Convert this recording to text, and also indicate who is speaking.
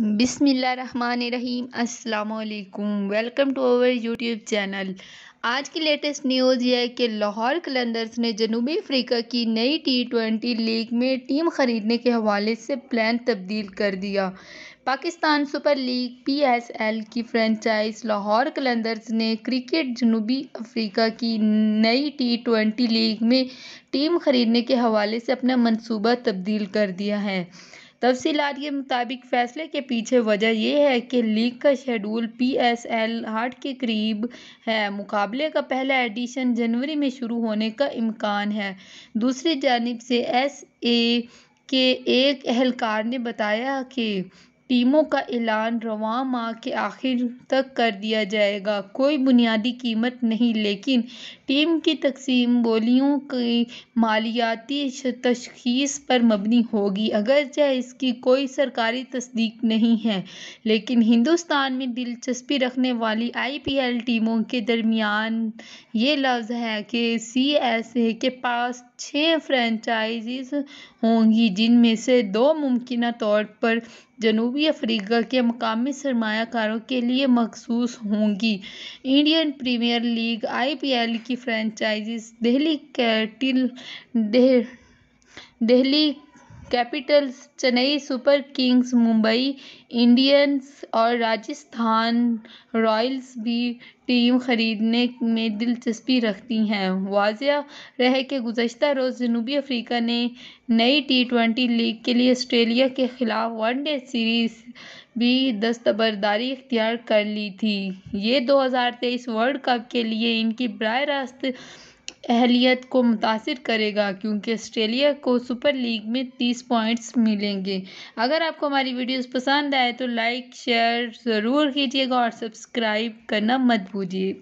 Speaker 1: बिसमीम् welcome to our YouTube channel आज की latest news यह है कि लाहौर कलंदर्स ने जनूबी अफ्रीका की नई टी ट्वेंटी लीग में टीम ख़रीदने के हवाले से प्लान तब्दील कर दिया Pakistan super league P S L की फ्रेंचाइज लाहौर कलंदर्स ने क्रिकेट जनूबी अफ्रीका की नई टी ट्वेंटी लीग में टीम ख़रीदने के हवाले से अपना मनसूबा तब्दील कर दिया है तफसीलात के मुताबिक फैसले के पीछे वजह यह है कि लीग का schedule P S L heart के करीब है मुकाबले का पहला एडिशन जनवरी में शुरू होने का इम्कान है दूसरी जानब से एस ए के एक अहलकार ने बताया कि टीमों का ऐलान रवा माह के आखिर तक कर दिया जाएगा कोई बुनियादी कीमत नहीं लेकिन टीम की तकसीम बोलियों की मालियाती तशखीस पर मबनी होगी अगरचे इसकी कोई सरकारी तस्दीक नहीं है लेकिन हिंदुस्तान में दिलचस्पी रखने वाली आई पी एल टीमों के दरमियान ये लफ्ज़ है कि सी एस ए के पास छः फ्रेंचाइजीज होंगी जिनमें से दो मुमकिन तौर पर जनूबी अफ्रीका के मकामी सरमाकारों के लिए मखसूस होंगी इंडियन प्रीमियर लीग आईपीएल की फ्रेंचाइजीज दिल्ली कैटिल Delhi capitals Chennai super kings Mumbai Indians और राजस्थान रॉयल्स भी टीम ख़रीदने में दिलचस्पी रखती हैं वाजह रहे कि गुज़शत रोज़ जनूबी अफ्रीका ने नई टी ट्वेंटी लीग के लिए आस्ट्रेलिया के ख़िलाफ़ वनडे सीरीज़ भी दस्तबरदारी इख्तियार कर ली थी ये 2023 वर्ल्ड कप के लिए इनकी बर रास्त अहलियत को मुतासर करेगा क्योंकि आस्ट्रेलिया को सुपर लीग में तीस पॉइंट्स मिलेंगे अगर आपको हमारी वीडियोस पसंद आए तो लाइक शेयर ज़रूर कीजिएगा और सब्सक्राइब करना मत भूलिए